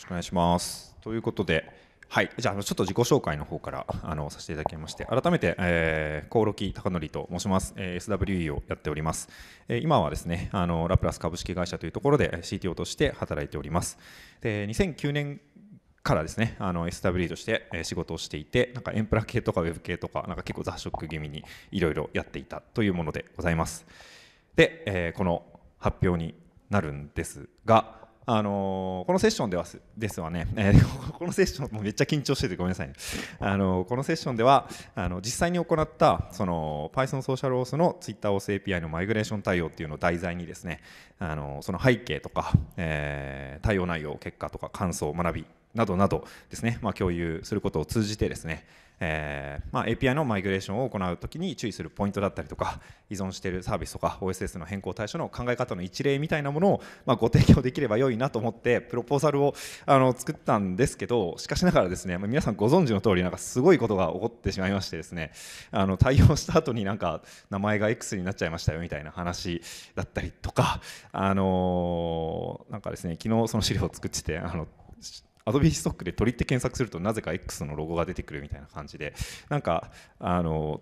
しくお願いします。ということで、はい、じゃあちょっと自己紹介の方からあのさせていただきまして改めて、えー、コオロ貴則と申します、えー、SWE をやっております、えー、今はですねあのラプラス株式会社というところで CTO として働いておりますで2009年からですね、あの SWE として仕事をしていて、なんかエンプラ系とかウェブ系とか、なんか結構雑食気味にいろいろやっていたというものでございます。で、えー、この発表になるんですが、あのこのセッションではですはね、えー、このセッションもめっちゃ緊張しててごめんなさい、ね、あのこのセッションではあの実際に行ったその Python ソーシャルオースの TwitterOS API のマイグレーション対応っていうのを題材にですねあのその背景とか、えー、対応内容結果とか感想学びなどなどですね、まあ、共有することを通じてですね、えーまあ、API のマイグレーションを行うときに注意するポイントだったりとか依存しているサービスとか OSS の変更対象の考え方の一例みたいなものを、まあ、ご提供できれば良いなと思ってプロポーザルをあの作ったんですけどしかしながらですね、まあ、皆さんご存知の通りなんかすごいことが起こってしまいましてですねあの対応した後になんか名前が X になっちゃいましたよみたいな話だったりとかあのー、なんかですね昨日その資料を作っててあのアドビストックで鳥って検索するとなぜか X のロゴが出てくるみたいな感じでなんかあの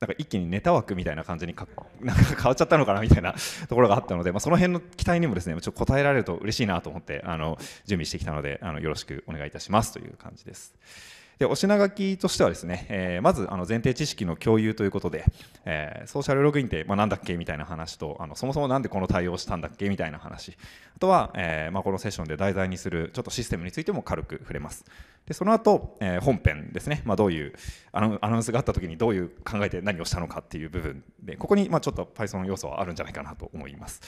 なんか一気にネタ枠みたいな感じにか なんか変わっちゃったのかなみたいな ところがあったので、まあ、その辺の期待にもですねちょっと応えられると嬉しいなと思ってあの準備してきたのであのよろしくお願いいたしますという感じです。でお品書きとしてはですね、えー、まずあの前提知識の共有ということで、えー、ソーシャルログインって、まなんだっけみたいな話とあのそもそも何でこの対応したんだっけみたいな話あとは、えーまあ、このセッションで題材にするちょっとシステムについても軽く触れますでその後、えー、本編ですね、まあ、どういうアナウンスがあった時にどういう考えて何をしたのかっていう部分でここにまあちょっと Python の要素はあるんじゃないかなと思います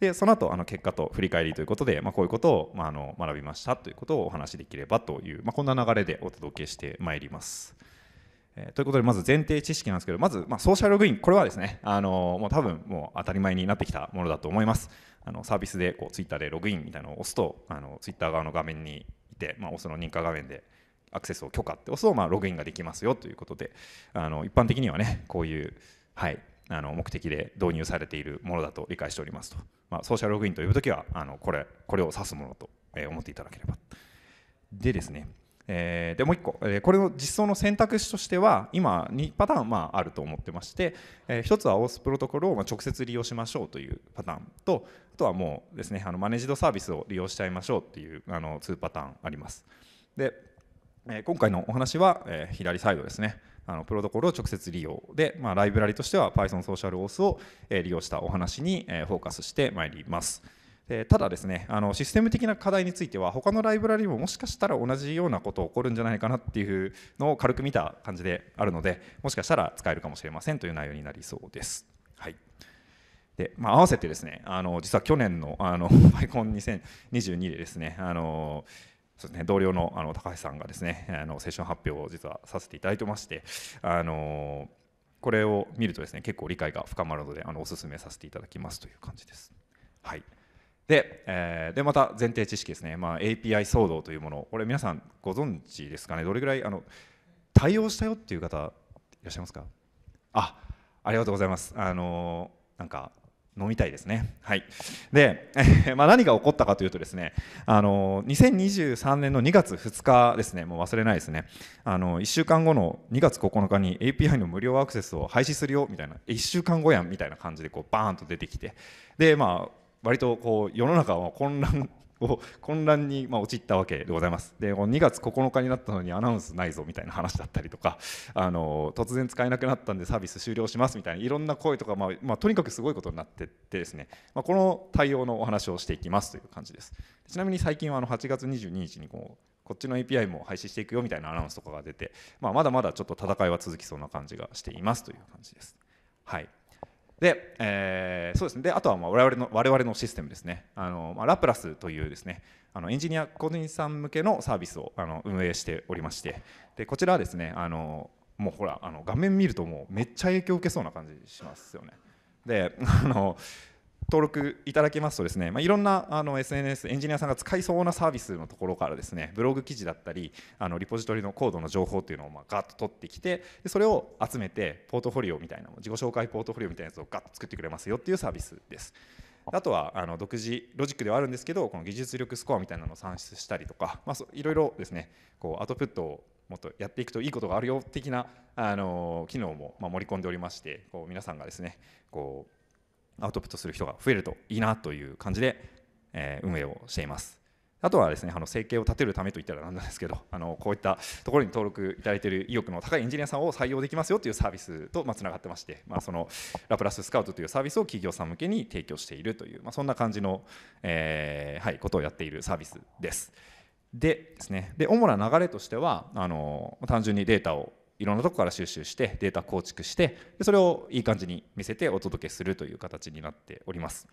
でその後あの結果と振り返りということで、まあ、こういうことを、まあ、あの学びましたということをお話しできればという、まあ、こんな流れでお届けしてまいりますえということでまず前提知識なんですけどまず、まあ、ソーシャルログインこれはですね、あのー、もう多分もう当たり前になってきたものだと思いますあのサービスでこうツイッターでログインみたいなのを押すとあのツイッター側の画面にいて、まあ、オの認可画面でアクセスを許可って押すと、まあ、ログインができますよということであの一般的にはねこういう、はい、あの目的で導入されているものだと理解しておりますと、まあ、ソーシャルログインと呼ぶときはあのこれこれを指すものと思っていただければでですねえー、でもう1個、えー、これの実装の選択肢としては今2パターン、まあ、あると思ってまして、えー、1つは OS プロトコルをまあ直接利用しましょうというパターンとあとはもうですねあのマネジドサービスを利用しちゃいましょうっていうあの2パターンあります。でえ今回のお話は、え左サイドですねあのプロトコルを直接利用で、まあ、ライブラリとしては Python ソーシャルオースを、え利用したお話に、えフォーカスしてまいります。でただですねあのシステム的な課題については他のライブラリももしかしたら同じようなこと起こるんじゃないかなっていうのを軽く見た感じであるのでもしかしたら使えるかもしれませんという内容になりそうです。はいでまあ、合わせてですねあの実は去年のあの PyCon2022 でですねあのっとね同僚のあの高橋さんがですねあのセッション発表を実はさせていただいてましてあのこれを見るとですね結構理解が深まるのであのお勧めさせていただきますという感じです。はいで,、えー、でまた前提知識ですね、まあ、API 騒動というものこれ皆さんご存知ですかねどれぐらいあの対応したよっていう方いらっしゃいますかあありがとうございますあのなんか飲みたいですね。はい、で、まあ、何が起こったかというとですねあの2023年の2月2日ですねもう忘れないですねあの1週間後の2月9日に API の無料アクセスを廃止するよみたいな1週間後やんみたいな感じでこうバーンと出てきてでまあ割とこう世の中は混乱こう混乱にま陥ったわけでございますで2月9日になったのにアナウンスないぞみたいな話だったりとか あの突然使えなくなったんでサービス終了しますみたいないろんな声とか、まあ、まあ、とにかくすごいことになってってですね、まあ、この対応のお話をしていきますという感じですちなみに最近はあの8月22日にこうこっちの API も廃止していくよみたいなアナウンスとかが出て、まあ、まだまだちょっと戦いは続きそうな感じがしていますという感じです。はいで、えー、そうですね。で、あとはまあ我々の我々のシステムですね。あのまあラプラスというですね、あのエンジニア個人さん向けのサービスをあの運営しておりまして、でこちらはですね、あのもうほらあの画面見るともうめっちゃ影響を受けそうな感じしますよね。で、あの登録いただけますとですね、まあ、いろんなあの SNS エンジニアさんが使いそうなサービスのところからですねブログ記事だったりあのリポジトリのコードの情報っていうのをまあガッと取ってきてでそれを集めてポートフォリオみたいな自己紹介ポートフォリオみたいなやつをガッと作ってくれますよっていうサービスです。あとはあの独自ロジックではあるんですけどこの技術力スコアみたいなのを算出したりとか、まあ、いろいろですねこうアウトプットをもっとやっていくといいことがあるよ的なあの機能もまあ盛り込んでおりましてこう皆さんがですねこうアウトプットする人が増えるといいなという感じで、え運営をしています。あとはですね、あの生計を立てるためといったら何なんですけど、あのこういったところに登録いただいている意欲の高いエンジニアさんを採用できますよというサービスとつながってまして、まあ、そのラプラススカウトというサービスを企業さん向けに提供しているという、まあ、そんな感じの、えー、はい、ことをやっているサービスです。でですね、で主な流れとしてはあの単純にデータをいろんなとこから収集してデータ構築してでそれをいい感じに見せてお届けするという形になっております。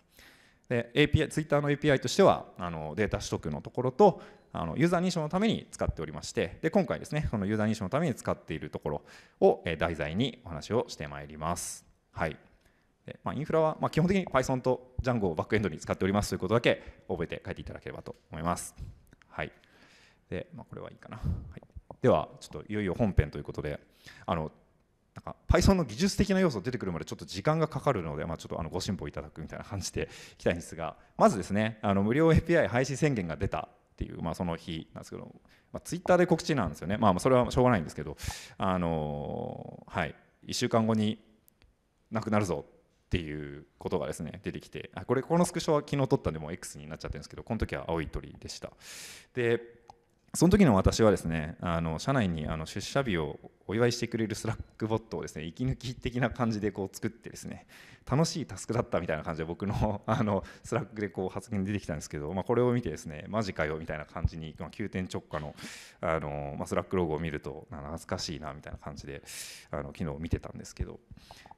で API、Twitter の API としてはあのデータ取得のところとあのユーザー認証のために使っておりましてで今回ですねそのユーザー認証のために使っているところを、え題材にお話をしてまいります。はいでまあ、インフラは、ま基本的に Python と Django をバックエンドに使っておりますということだけ覚えて書いていただければと思います。はいでまあ、これはいいかな。はいではちょっといよいよ本編ということであのなんか Python の技術的な要素出てくるまでちょっと時間がかかるので、まあ、ちょっとあのご辛抱いただくみたいな感じでいきたいんですがまずですねあの無料 API 廃止宣言が出たっていう、まあ、その日なんですけど、まあ、ツイッターで告知なんですよね、まあ、それはしょうがないんですけど、あのはい、1週間後になくなるぞっていうことがですね出てきてあこれこのスクショは昨日撮ったんでもう X になっちゃってるんですけどこの時は青い鳥でした。でその時の私はですねあの社内にあの出社日をお祝いしてくれるスラックボットをですね息抜き的な感じでこう作ってですね楽しいタスクだったみたいな感じで僕のあのスラックでこう発言出てきたんですけど、まあ、これを見てですねマジかよみたいな感じに、まあ、急転直下のあの、まあ、スラックロゴを見ると懐かしいなみたいな感じであの昨日見てたんですけど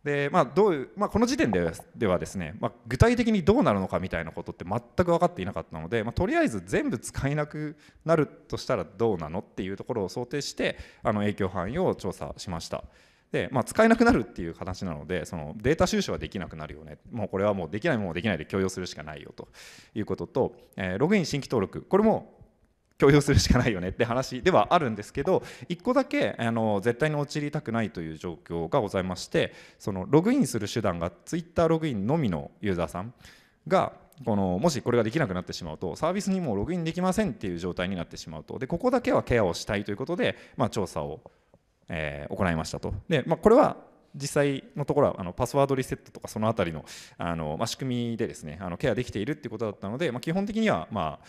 でまあどうまあ、この時点でではですね、まあ、具体的にどうなるのかみたいなことって全く分かっていなかったので、まあ、とりあえず全部使えなくなるとしたらどうなのっていうところを想定してあの影響範囲を調査しました。でまあ、使えなくなるっていう話なのでそのデータ収集はできなくなるよねもうこれはもうできないもうできないで許容するしかないよということと、えー、ログイン新規登録これも許容するしかないよねって話ではあるんですけど1個だけあの絶対に陥りたくないという状況がございましてそのログインする手段がツイッターログインのみのユーザーさんがこのもしこれができなくなってしまうとサービスにもログインできませんっていう状態になってしまうとでここだけはケアをしたいということで、まあ、調査を、えー、行いましたと。でまあ、これは実際のところはあのパスワードリセットとかそのあたりのあの、まあ、仕組みでですねあのケアできているってことだったので、まあ、基本的には、まあ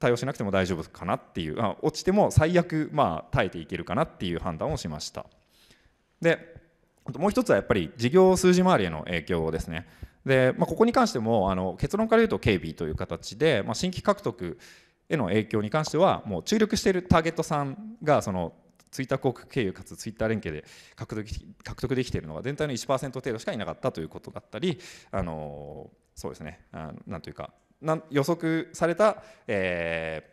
対応しなくても大丈夫かなっていうあ落ちても最悪まあ耐えていけるかなっていう判断をしましたでもう一つはやっぱり事業数字回りへの影響ですねで、まあ、ここに関してもあの結論から言うと警備という形で、まあ、新規獲得への影響に関してはもう注力しているターゲットさんがそのツイッター広告経由かつツイッター連携で獲得獲得できているのが全体の1%程度しかいなかったということだったりあのそうですねあなんというか予測された、えー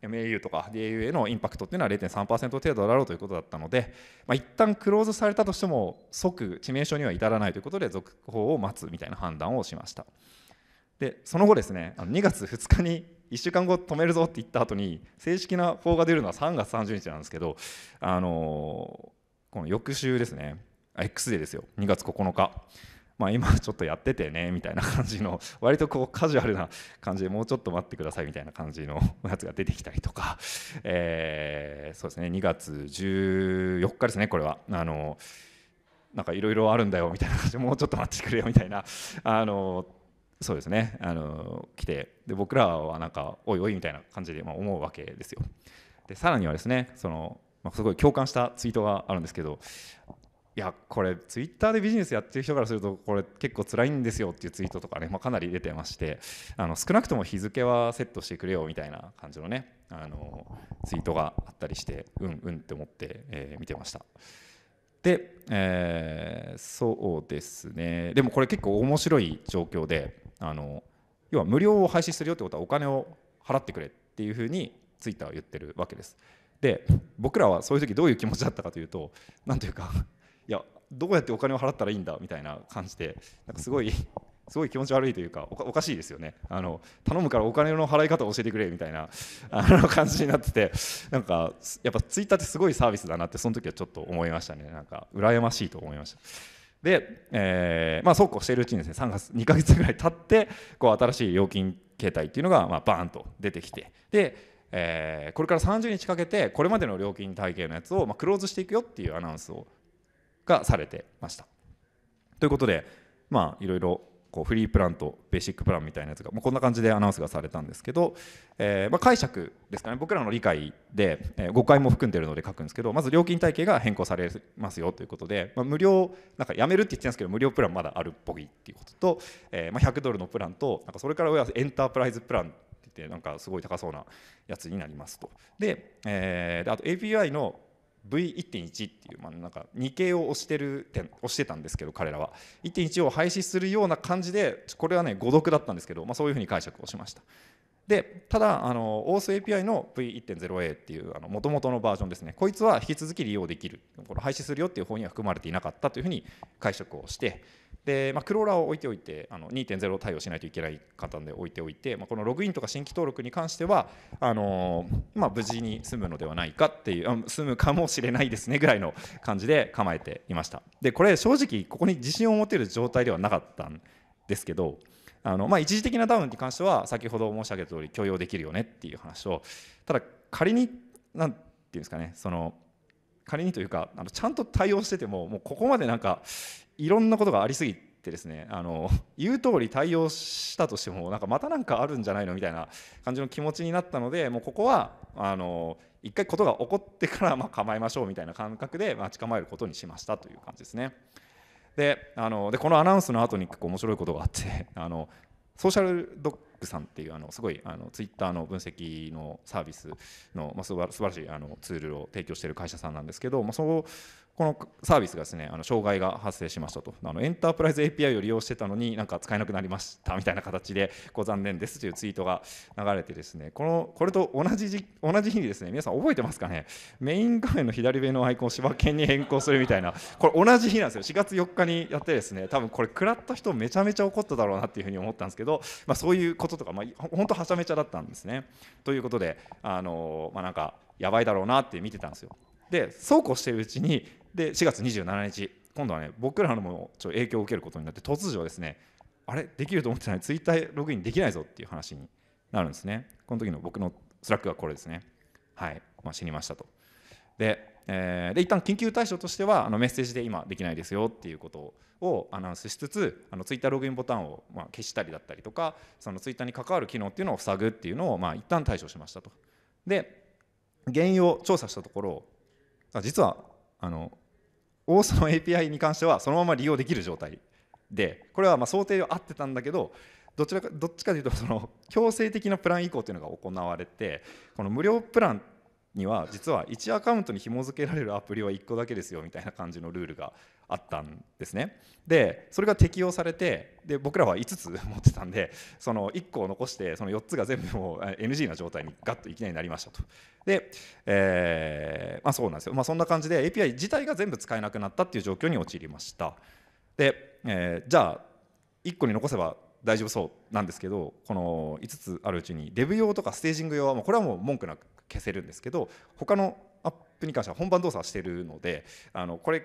MAU とか DAU へのインパクトっていうのは0.3%程度だろうということだったので、まあ、一旦クローズされたとしても即致命傷には至らないということで続報を待つみたいな判断をしましたでその後ですね2月2日に1週間後止めるぞって言った後に正式な法が出るのは3月30日なんですけど、あのー、この翌週ですね X デーですよ2月9日まあ、今ちょっとやっててねみたいな感じの 割とこうカジュアルな感じでもうちょっと待ってくださいみたいな感じのやつが出てきたりとか、えそうですね2月14日ですねこれは。あのなんかいろいろあるんだよみたいな感じでもうちょっと待ってくれよみたいなあのそうですねあの来てで僕らはなんかおいおいみたいな感じでま思うわけですよ。でさらにはですねその、ますごい共感したツイートがあるんですけどいやこれツイッターでビジネスやってる人からするとこれ結構辛いんですよっていうツイートとかね、まあ、かなり出てましてあの少なくとも日付はセットしてくれよみたいな感じのねあのツイートがあったりしてうんうんって思って、えー、見てました。で、えー、そうですねでもこれ結構面白い状況であの要は無料を廃止するよってことはお金を払ってくれっていうふうにツイッターは言ってるわけです。で僕らはそういう時どういう気持ちだったかというと何というかどうやってお金を払ったらいいんだみたいな感じでなんかすごい すごい気持ち悪いというかおかしいですよねあの頼むからお金の払い方を教えてくれみたいなあの感じになっててなんかやっぱツイッターってすごいサービスだなってその時はちょっと思いましたねなんか羨ましいと思いました。で、えー、まあ、そうこうしているうちにですね3月2か月ぐらい経ってこう新しい料金形態っていうのが、まあ、バーンと出てきてでえー、これから30日かけてこれまでの料金体系のやつを、まあ、クローズしていくよっていうアナウンスをがされてました。ということで、まあ、いろいろこうフリープランとベーシックプランみたいなやつが、まあ、こんな感じでアナウンスがされたんですけど、えーまあ、解釈ですかね僕らの理解で、えー、誤解も含んでるので書くんですけどまず料金体系が変更されますよということで、まあ、無料なんかやめるって言ってるんですけど無料プランまだあるっぽいっていうことと、えーまあ、100ドルのプランとなんかそれから上はエンタープライズプランって言ってなんかすごい高そうなやつになりますと。で,、えー、であと API の V1.1 っていう、まあ、なんか2系を押してる点押してたんですけど彼らは1.1を廃止するような感じでこれはね誤読だったんですけど、まあ、そういうふうに解釈をしましたでただあの OSAPI の V1.0a っていうもともとのバージョンですねこいつは引き続き利用できるこの廃止するよっていう方には含まれていなかったというふうに解釈をしてで、まあ、クローラーを置いておいてあの2.0対応しないといけない方で置いておいて、まあ、このログインとか新規登録に関してはあのまあ、無事に済むのではないかっていう済むかもしれないですねぐらいの感じで構えていましたでこれ正直ここに自信を持てる状態ではなかったんですけどあの、まあ、一時的なダウンに関しては先ほど申し上げた通り許容できるよねっていう話をただ仮に何て言うんですかねその仮にというかあのちゃんと対応しててももうここまでなんかいろんなことがありすぎてですねあの 言う通り対応したとしてもなんかまた何かあるんじゃないのみたいな感じの気持ちになったのでもうここはあの一回ことが起こってからま構えましょうみたいな感覚で待ち構えることにしましたという感じですね。であのでこのアナウンスの後に結構面白いことがあって あのソーシャルドックさんっていうあのすごいあのツイッターの分析のサービスの、まあ、素晴らしいあのツールを提供している会社さんなんですけど、まあ、そこのサービスがですねあの障害が発生しましたとあのエンタープライズ API を利用してたのになんか使えなくなりましたみたいな形でご残念ですというツイートが流れてですねこのこれと同じじ同じ日にですね皆さん覚えてますかねメイン画面の左上のアイコンを柴犬に変更するみたいなこれ同じ日なんですよ4月4日にやってですね多分これ食らった人めちゃめちゃ怒っただろうなっていうふうに思ったんですけど、まあ、そういうこととか、まあ、はちゃめちゃだったんですね。ということであの、まあ、なんかやばいだろうなって見てたんですよ。でそうこうしてるうちにで4月27日今度はね僕らのもちょ影響を受けることになって突如ですねあれできると思ってないツイッターログインできないぞっていう話になるんですねこの時の僕のスラックがこれですねはい、まあ、死にましたとで,、えー、で一旦緊急対処としてはあのメッセージで今できないですよっていうことをアナウンスしつつあのツイッターログインボタンをま消したりだったりとかそのツイッターに関わる機能っていうのを塞ぐっていうのをまあ一旦対処しましたとで原因を調査したところ実はあのオースの API に関してはそのまま利用できる状態でこれはま想定は合ってたんだけどどちらかどっちかというとその強制的なプラン移行というのが行われてこの無料プランには実は1アカウントに紐付けられるアプリは1個だけですよみたいな感じのルールがあったんですね。でそれが適用されてで僕らは5つ 持ってたんでその1個を残してその4つが全部もう NG な状態にガッといきなりなりましたと。で、えー、まあ、そうなんですよ、まあ、そんな感じで API 自体が全部使えなくなったっていう状況に陥りました。で、えー、じゃあ1個に残せば大丈夫そうなんですけどこの5つあるうちにデブ用とかステージング用はもうこれはもう文句なく消せるんですけど他のアップに関しては本番動作してるのであのこれ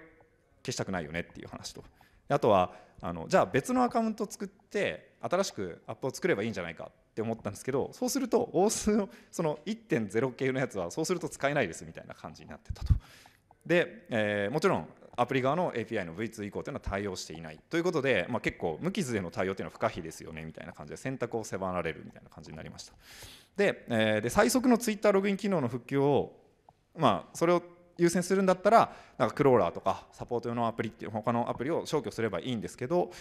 消したくないよねっていう話とあとはあのじゃあ別のアカウント作って新しくアップを作ればいいんじゃないかって思ったんですけどそうすると大須のその1.0系のやつはそうすると使えないですみたいな感じになってたと。で、えー、もちろんアプリ側の API の V2 以降というのは対応していないということで、まあ、結構無傷での対応というのは不可避ですよねみたいな感じで選択を迫られるみたいな感じになりましたで,、えー、で最速の Twitter ログイン機能の復旧をまあそれを優先するんだったらなんかクローラーとかサポート用のアプリっていう他のアプリを消去すればいいんですけど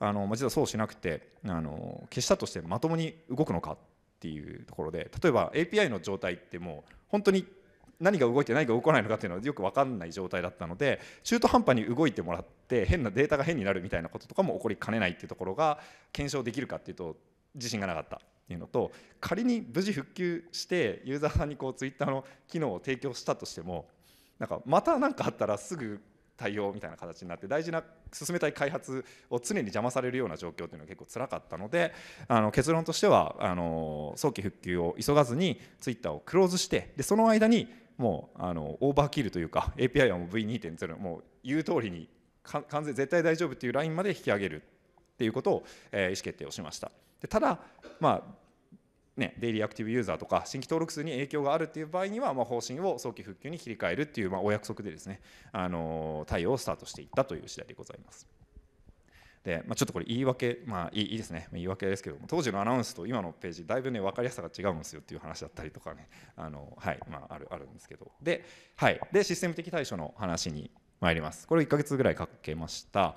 あの実はそうしなくてあの消したとしてまともに動くのかっていうところで例えば API の状態ってもう本当に何が動いて何が動かないのかっていうのはよく分かんない状態だったので中途半端に動いてもらって変なデータが変になるみたいなこととかも起こりかねないっていうところが検証できるかっていうと自信がなかったっていうのと仮に無事復旧してユーザーさんにこう Twitter の機能を提供したとしてもなんかまた何かあったらすぐ対応みたいな形になって大事な進めたい開発を常に邪魔されるような状況というのは結構つらかったのであの結論としてはあの早期復旧を急がずにツイッターをクローズしてでその間にもうあのオーバーキルというか API はもう V2.0 もう言う通りに完全絶対大丈夫というラインまで引き上げるっていうことを、えー、意思決定をしました。でただまあね、デイリーアクティブユーザーとか新規登録数に影響があるっていう場合には、まあ、方針を早期復旧に切り替えるっていう、まあ、お約束でですね、あの対応をスタートしていったという次第でございます。で、まあ、ちょっとこれ言い訳、まあいい、いいですね、言い訳ですけども、当時のアナウンスと今のページ、だいぶね、分かりやすさが違うんですよっていう話だったりとかね、あのはい、まあ、あるあるんですけど、で、はい、で、システム的対処の話に参ります。これ1ヶ月ぐらいかけました。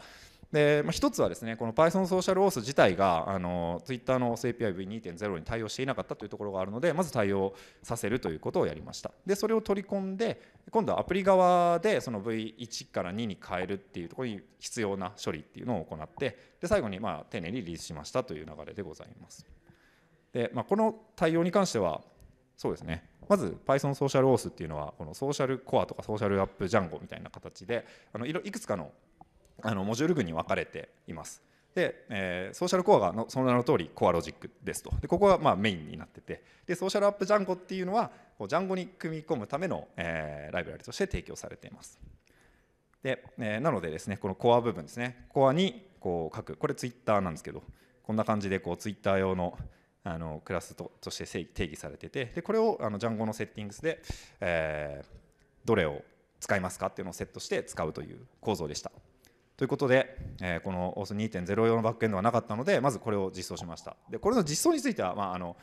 で、まあ、一つはですねこの Python ソーシャルオース自体があの Twitter の APIV2.0 に対応していなかったというところがあるのでまず対応させるということをやりましたでそれを取り込んで今度はアプリ側でその V1 から2に変えるっていうところに必要な処理っていうのを行ってで最後にまあ丁寧にリリースしましたという流れでございますで、まあ、この対応に関してはそうですねまず Python ソーシャルオースっていうのはこのソーシャルコアとかソーシャルアップジャンゴみたいな形であのいくつかのあのモジュール群に分かれています。で、えー、ソーシャルコアがのその名の通りコアロジックですとでここがまあメインになっててでソーシャルアップジャンゴっていうのはこうジャンゴに組み込むための、えー、ライブラリとして提供されていますで、えー、なのでですねこのコア部分ですねコアにこう書くこれツイッターなんですけどこんな感じでこうツイッター用のあのクラスととして定義されててでこれをあのジャンゴのセッティングスで、えー、どれを使いますかっていうのをセットして使うという構造でした。ということで、えー、この OS2.0 用のバックエンドはなかったのでまずこれを実装しましたでこれの実装については、まあ、あの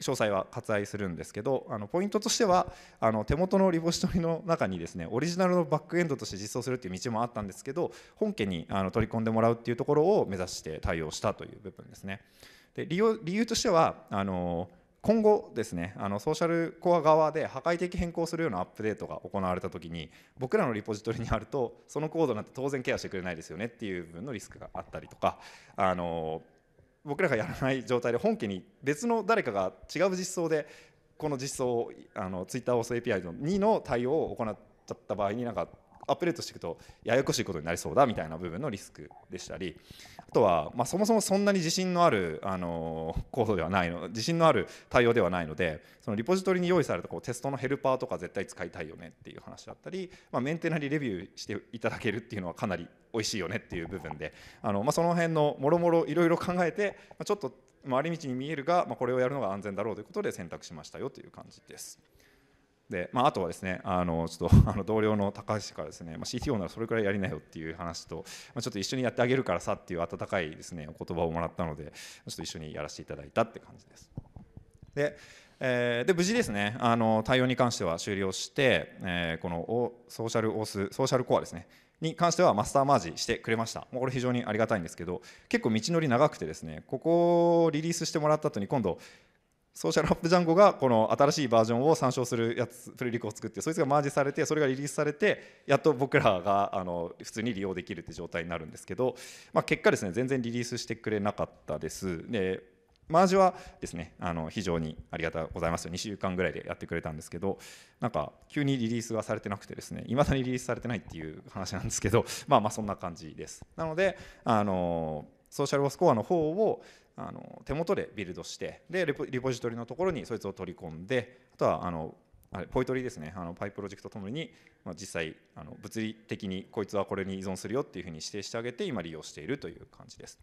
詳細は割愛するんですけどあのポイントとしてはあの手元のリポジトリの中にですねオリジナルのバックエンドとして実装するっていう道もあったんですけど本家にあの取り込んでもらうっていうところを目指して対応したという部分ですねで理由理由としてはあの今後ですねあのソーシャルコア側で破壊的変更するようなアップデートが行われた時に僕らのリポジトリにあるとそのコードなんて当然ケアしてくれないですよねっていう部分のリスクがあったりとかあの僕らがやらない状態で本家に別の誰かが違う実装でこの実装をあの TwitterOS API の2の対応を行っちゃった場合になんかアップデートしていくとややこしいことになりそうだみたいな部分のリスクでしたりあとは、まあ、そもそもそんなに自信のある、あのコードではないの自信のある対応ではないのでそのリポジトリに用意されたこうテストのヘルパーとか絶対使いたいよねっていう話だったり、まあ、メンテナリレビューしていただけるっていうのはかなり美味しいよねっていう部分であの、まあ、その辺のもろもろいろいろ考えて、まあ、ちょっと回り道に見えるが、まあ、これをやるのが安全だろうということで選択しましたよという感じです。でまあ、あとはですねあのちょっと あの同僚の高橋からですね、まあ、CTO ならそれくらいやりなよっていう話と、まあ、ちょっと一緒にやってあげるからさっていう温かいですねお言葉をもらったのでちょっと一緒にやらせていただいたって感じです。でえー、で無事ですねあの対応に関しては終了して、えー、このソーシャルオースソーシャルコアですねに関してはマスターマージしてくれましたもうこれ非常にありがたいんですけど結構道のり長くてですねここをリリースしてもらった後に今度ソーシャルアップジャンゴがこの新しいバージョンを参照するやつプレリクを作ってそいつがマージされてそれがリリースされてやっと僕らがあの普通に利用できるって状態になるんですけど、まあ、結果ですね全然リリースしてくれなかったですでマージはですねあの非常にありがとうございます2週間ぐらいでやってくれたんですけどなんか急にリリースがされてなくてですねいまだにリリースされてないっていう話なんですけどまあまあそんな感じですなのであのソーシャルスコアの方をあの手元でビルドしてでリポジトリのところにそいつを取り込んであとはあのあれポイトリですねあのパイプロジェクトともに、まあ、実際あの物理的にこいつはこれに依存するよっていうふうに指定してあげて今利用しているという感じです。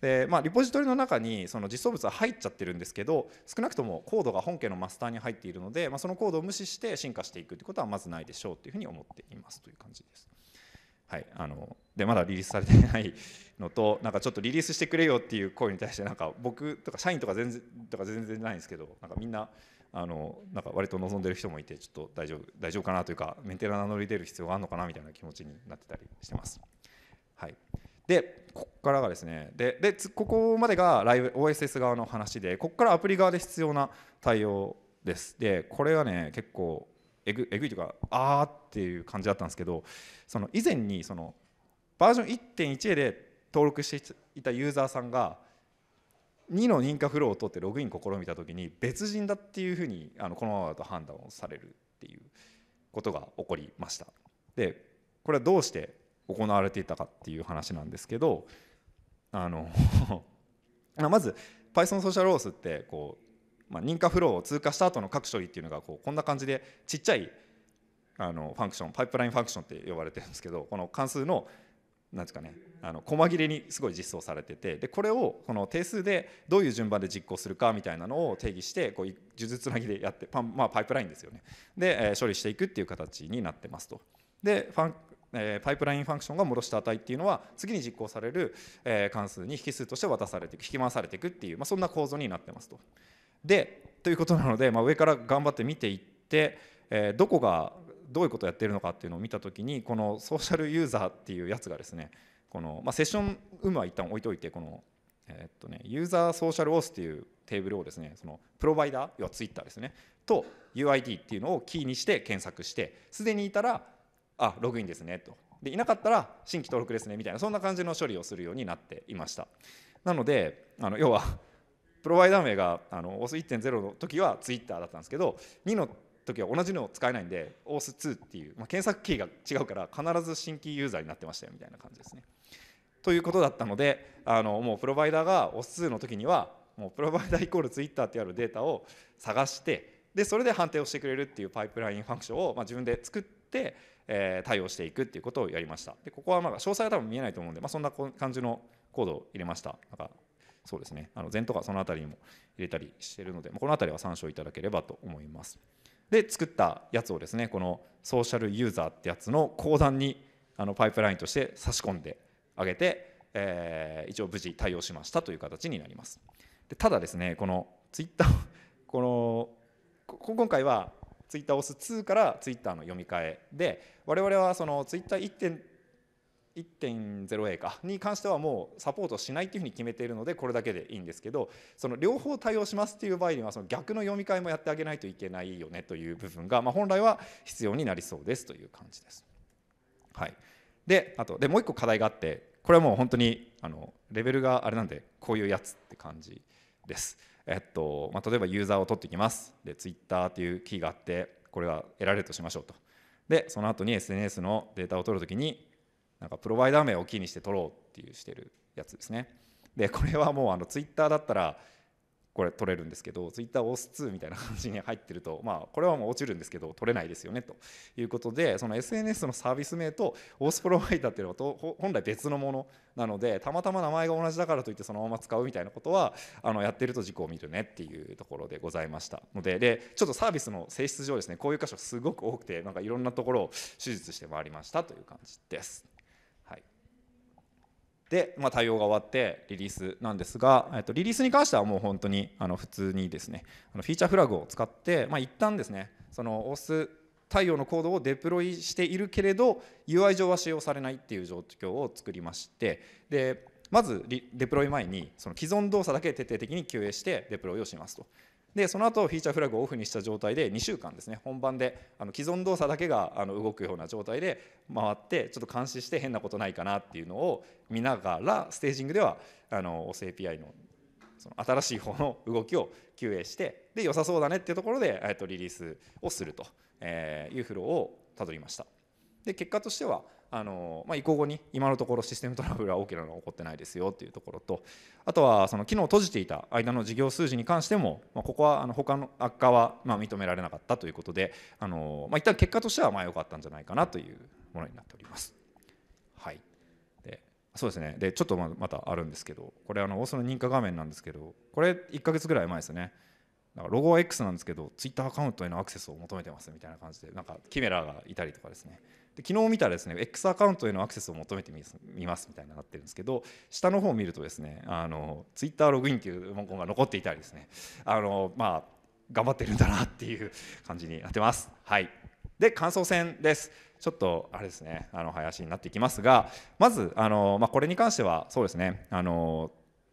でまあ、リポジトリの中にその実装物は入っちゃってるんですけど少なくともコードが本家のマスターに入っているので、まあ、そのコードを無視して進化していくということはまずないでしょうというふうに思っていますという感じです。はい、あのでまだリリースされてないのとなんかちょっとリリースしてくれよっていう声に対してなんか僕とか社員とか全然とか全然ないんですけどなんかみんなあのなんか割と望んでる人もいてちょっと大丈夫大丈夫かなというかメンテナー乗り出る必要があるのかなみたいな気持ちになってたりしてます。はい、でここからがですねででここまでがライブ OSS 側の話でここからアプリ側で必要な対応です。でこれはね結構えぐえぐいというかあーっていう感じだったんですけどその以前にそのバージョン1.1で登録していたユーザーさんが2の認可フローを取ってログイン試みた時に別人だっていうふうにあのこのままだと判断をされるっていうことが起こりました。でこれはどうして行われていたかっていう話なんですけどあの まず Python ソーシャルロースってこうまあ、認可フローを通過した後の各処理っていうのがこうこんな感じでちっちゃいあのファンクションパイプラインファンクションって呼ばれてるんですけどこの関数のなんですかねあの細切れにすごい実装されててでこれをこの定数でどういう順番で実行するかみたいなのを定義してこう数珠つなぎでやってパ,、まあ、パイプラインですよねで、えー、処理していくっていう形になってますと。でファンえー、パイプラインファンクションが戻した値っていうのは次に実行される、えー、関数に引数として渡されていく引き回されていくっていう、まあ、そんな構造になってますと。でということなので、まあ、上から頑張って見ていって、えー、どこがどういうことをやっているのかっていうのを見た時にこのソーシャルユーザーっていうやつがですねこの、まあ、セッション有無は一旦置いといてこの、えー、っとね、ユーザーソーシャルオースっていうテーブルをですねそのプロバイダー要はツイッターですねと UID っていうのをキーにして検索してすでにいたらあログインですねとでいなかったら新規登録ですねみたいなそんな感じの処理をするようになっていましたなのであの要はプロバイダー名があの OS1.0 の時は Twitter だったんですけど2の時は同じのを使えないんで OS2 っていう、まあ、検索キーが違うから必ず新規ユーザーになってましたよみたいな感じですね。ということだったのであのもうプロバイダーが OS2 の時にはもうプロバイダーイコール Twitter ってあるデータを探してでそれで判定をしてくれるっていうパイプラインファンクションを、まあ、自分で作って、えー、対応していくっていうことをやりました。でここはまあ詳細は多分見えないと思うんで、まあ、そんな感じのコードを入れました。なんかそうですねあの禅とかその辺りにも入れたりしてるので、まこの辺りは参照いただければと思いますで作ったやつをですねこのソーシャルユーザーってやつの講談にあのパイプラインとして差し込んであげて、えー、一応無事対応しましたという形になりますでただですねこのツイッターこの今回はツイッターオス2からツイッターの読み替えで我々はそのツイッター1.0 1.0A かに関してはもうサポートしないというふうに決めているのでこれだけでいいんですけどその両方対応しますっていう場合にはその逆の読み替えもやってあげないといけないよねという部分が、まあ、本来は必要になりそうですという感じです。はい、であとでもう一個課題があってこれはもう本当にあのレベルがあれなんでこういうやつって感じです。えっとまあ、例えばユーザーを取ってきますで Twitter というキーがあってこれは得られるとしましょうと。でその後に SNS のデータを取るときになんかプロバイダー名をキーにして取ろうっていうしてるやつですね。でこれはもうあのツイッターだったらこれ取れるんですけどツイッターを押2みたいな感じに入ってるとまあこれはもう落ちるんですけど取れないですよねということでその SNS のサービス名とオースプロバイダーっていうのはと本来別のものなのでたまたま名前が同じだからといってそのまま使うみたいなことはあのやってると事故を見るねっていうところでございましたのででちょっとサービスの性質上ですねこういう箇所すごく多くてなんかいろんなところを手術して回りましたという感じです。で、まあ、対応が終わってリリースなんですが、えっと、リリースに関してはもう本当にあの普通にですねあのフィーチャーフラグを使って、まあ、一旦ですねその OS 対応のコードをデプロイしているけれど UI 上は使用されないっていう状況を作りましてでまずデプロイ前にその既存動作だけ徹底的に QA してデプロイをしますと。でその後フィーチャーフラグをオフにした状態で2週間ですね本番であの既存動作だけがあの動くような状態で回ってちょっと監視して変なことないかなっていうのを見ながらステージングではあの OSAPI のその新しい方の動きを QA してで良さそうだねっていうところで、えっとリリースをするというフローをたどりました。で結果としてはあのまあ、移行後に今のところシステムトラブルは大きなのが起こってないですよっていうところとあとはその機能を閉じていた間の事業数字に関しても、まあ、ここはあの他の悪化はま認められなかったということであの、まあ、一旦結果としてはまあ良かったんじゃないかなというものになっております。はいでそうですねでちょっとまたあるんですけどこれあのオーの認可画面なんですけどこれ1か月ぐらい前ですね。なんかロゴは X なんですけどツイッターアカウントへのアクセスを求めてますみたいな感じでなんかキメラがいたりとかですねで昨日見たらですね X アカウントへのアクセスを求めてみますみたいになってるんですけど下の方を見るとですねあの Twitter ログインという文言が残っていたりですねあのまあ頑張ってるんだなっていう感じになってます。はい、で感想戦ですちょっとあれですねあの林になっていきますがまずあの、まあ、これに関してはそうですねあの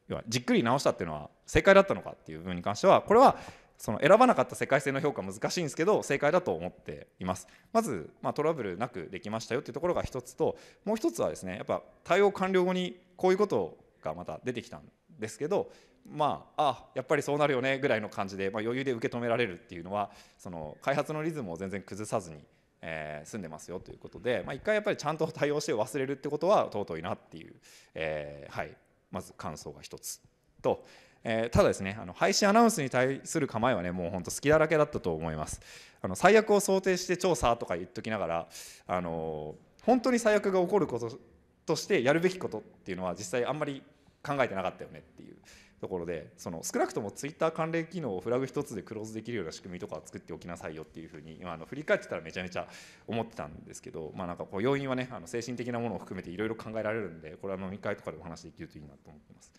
要はじっくり直したっていうのは正解だったのかっていう部分に関してはこれはその選ばなかった世界性の評価難しいんですけど正解だと思っていますまず、まあ、トラブルなくできましたよっていうところが一つともう一つはですねやっぱ対応完了後にこういうことがまた出てきたんですけどまああやっぱりそうなるよねぐらいの感じで、まあ、余裕で受け止められるっていうのはその開発のリズムを全然崩さずに、えー、済んでますよということで、まあ、一回やっぱりちゃんと対応して忘れるってことは尊いなっていう、えー、はいまず感想が一つとえー、ただですねあの配信アナウンスに対する構えはねもうほんと隙だらけだったと思いますあの最悪を想定して調査とか言っときながらあのー、本当に最悪が起こることとしてやるべきことっていうのは実際あんまり考えてなかったよねっていうところでその少なくともツイッター関連機能をフラグ1つでクローズできるような仕組みとか作っておきなさいよっていうふうに今あの振り返ってたらめちゃめちゃ思ってたんですけどまあなんかこう要因はねあの精神的なものを含めていろいろ考えられるんでこれは飲み会とかでお話できるといいなと思ってます。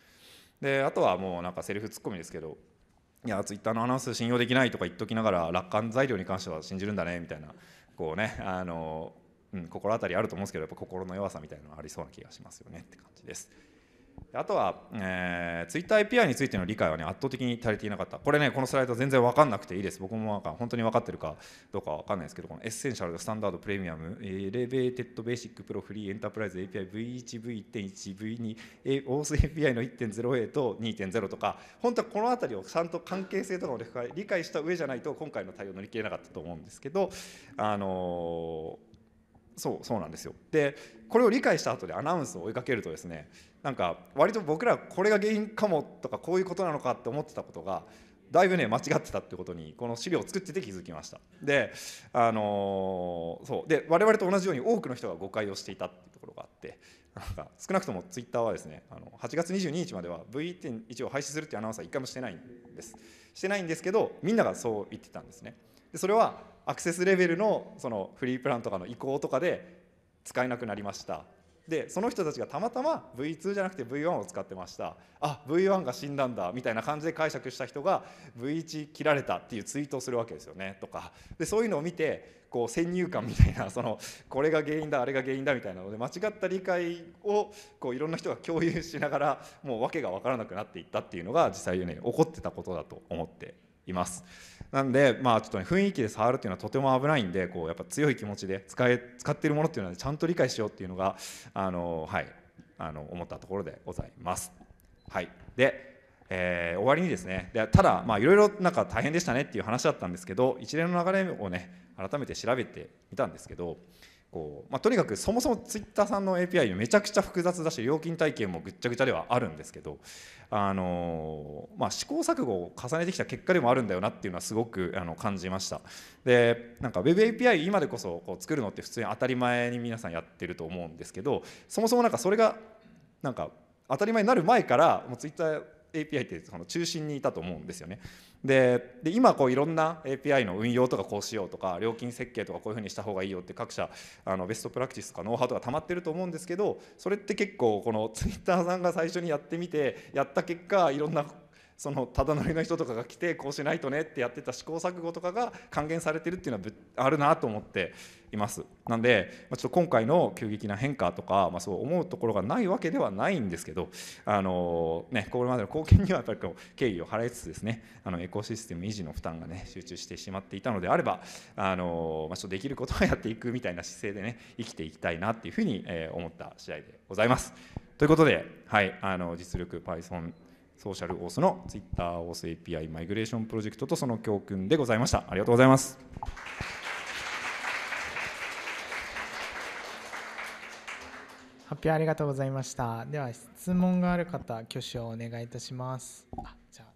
であとはもうなんかセリフツッコミですけどいやツイッターのアナウンス信用できないとか言っときながら楽観材料に関しては信じるんだねみたいなこうねあの、うん、心当たりあると思うんですけどやっぱ心の弱さみたいなのありそうな気がしますよねって感じです。あとは、えー、ツイッター API についての理解は、ね、圧倒的に足りていなかった。これね、このスライド全然分かんなくていいです。僕もなんか本当に分かってるかどうか分かんないですけど、このエッセンシャル、スタンダード、プレミアム、エレベーテッド、ベーシック、プロ、フリー、エンタープライズ、API、V1、V1.1、V2、オース API の 1.0A と2.0とか、本当はこの辺りをちゃんと関係性とかを理解した上じゃないと、今回の対応乗り切れなかったと思うんですけど、あのーそうそうなんですよでこれを理解した後でアナウンスを追いかけるとですねなんか割と僕らこれが原因かもとかこういうことなのかって思ってたことがだいぶね間違ってたってことにこの資料を作ってて気づきましたであのー、そうで我々と同じように多くの人が誤解をしていたっていうところがあってなんか少なくともツイッターはですねあの8月22日までは V1.1 を廃止するっていうアナウンスは1回もしてないんですしてないんですけどみんながそう言ってたんですねでそれはアクセスレベルのそのフリープランとかの移行とかで使えなくなりましたでその人たちがたまたま V2 じゃなくて V1 を使ってましたあ V1 が死んだんだみたいな感じで解釈した人が V1 切られたっていうツイートをするわけですよねとかでそういうのを見てこう先入観みたいなそのこれが原因だあれが原因だみたいなので間違った理解をこういろんな人が共有しながらもう訳が分からなくなっていったっていうのが実際にね起こってたことだと思っています。なんで、まあ、ちょっと、ね、雰囲気で触るっていうのはとても危ないんでこうやっぱ強い気持ちで使え使っているものっていうのはちゃんと理解しようっていうのがあの、はい、あの思ったところでございます。はい、でえー、終わりにですねでただいろいろなんか大変でしたねっていう話だったんですけど一連の流れをね改めて調べてみたんですけどこう、まあ、とにかくそもそもツイッターさんの API めちゃくちゃ複雑だし料金体系もぐっちゃぐちゃではあるんですけど、あのまあ、試行錯誤を重ねてきた結果でもあるんだよなっていうのはすごくあの感じましたでなんか WebAPI 今でこそこう作るのって普通に当たり前に皆さんやってると思うんですけどそもそもなんかそれがなんか当たり前になる前からもうツイッター API ってその中心にいたと思うんですよね。でで今こういろんな API の運用とかこうしようとか料金設計とかこういうふうにした方がいいよって各社あのベストプラクティスとかノウハウとか溜まってると思うんですけどそれって結構この Twitter さんが最初にやってみてやった結果いろんなそのただ乗りの人とかが来てこうしないとねってやってた試行錯誤とかが還元されてるっていうのはあるなと思っていますなんで、まあ、ちょっと今回の急激な変化とか、まあ、そう思うところがないわけではないんですけどあの、ね、これまでの貢献にはやっぱりこう敬意を払いつつですねあのエコシステム維持の負担がね集中してしまっていたのであればあの、まあ、ちょっとできることはやっていくみたいな姿勢でね生きていきたいなっていうふうに、えー、思った試合でございます。ということで、はい、あの実力 Python ソーシャルオースの Twitter オース API マイグレーションプロジェクトとその教訓でございましたありがとうございます発表ありがとうございましたでは質問がある方挙手をお願いいたしますあじゃあ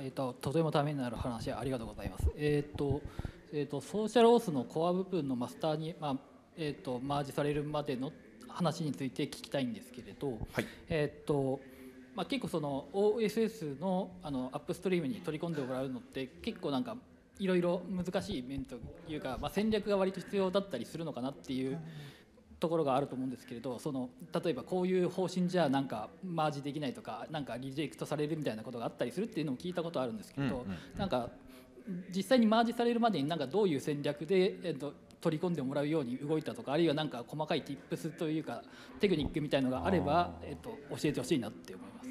えーと、とてもためになる話ありがとうございます。えーとえーと、ソーシャルオースのコア部分のマスターに、まあえーと、マージされるまでの話について聞きたいんですけれど、はい、えーとまあ、結構その OSS のあのアップストリームに取り込んでもらうのって結構なんかいろいろ難しい面というか、まあ、戦略が割と必要だったりするのかなっていうところがあると思うんですけれどその例えばこういう方針じゃなんかマージできないとかなんかリジェクトされるみたいなことがあったりするっていうのも聞いたことあるんですけど、うんうん、なんか実際にマージされるまでになんかどういう戦略で、えっと、取り込んでもらうように動いたとかあるいはなんか細かいティップスというかテクニックみたいのがあればえっと、教えてほしいなって思います。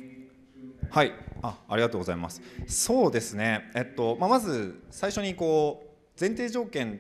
はいあありがとうございますそうですね、えっとまあ、まず最初にこう前提条件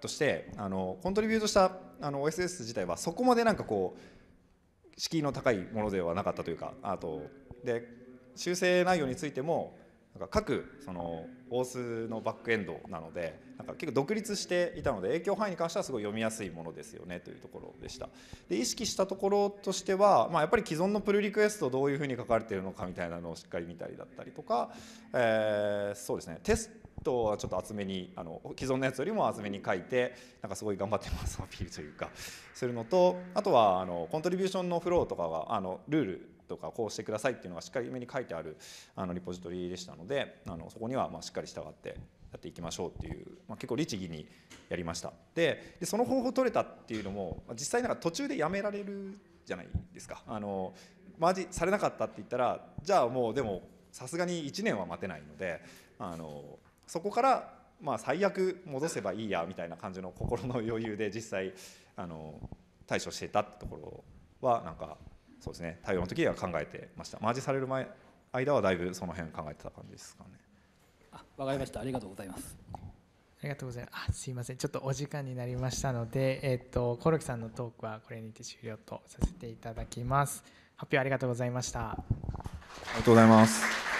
としてあのコントリビュートしたあの OSS 自体はそこまでなんかこう敷居の高いものではなかったというかあとで修正内容についてもなんか各そのオースのバックエンドなのでなんか結構独立していたので影響範囲に関してはすごい読みやすいものですよねというところでしたで意識したところとしては、まあ、やっぱり既存のプルリクエストどういうふうに書かれてるのかみたいなのをしっかり見たりだったりとか、えー、そうですねテストはちょっと厚めにあの既存のやつよりも厚めに書いてなんかすごい頑張ってますアピールというかするのとあとはあのコントリビューションのフローとかがあのルールとかこうしてくださいっていうのがしっかりめに書いてあるあのリポジトリでしたのであのそこにはましっかり従ってやっていきましょうっていう、まあ、結構律儀にやりましたででその方法取れたっていうのも実際なんか途中でやめられるじゃないですかあのマージされなかったって言ったらじゃあもうでもさすがに1年は待てないのであのそこからまあ最悪戻せばいいやみたいな感じの心の余裕で実際あの対処してたってところはなんかそうですね対応の時は考えてましたマージされる前間はだいぶその辺考えてた感じですかねあわかりました、はい、ありがとうございますありがとうございますあすいませんちょっとお時間になりましたのでえっ、ー、とコロキさんのトークはこれにて終了とさせていただきます発表ありがとうございましたありがとうございます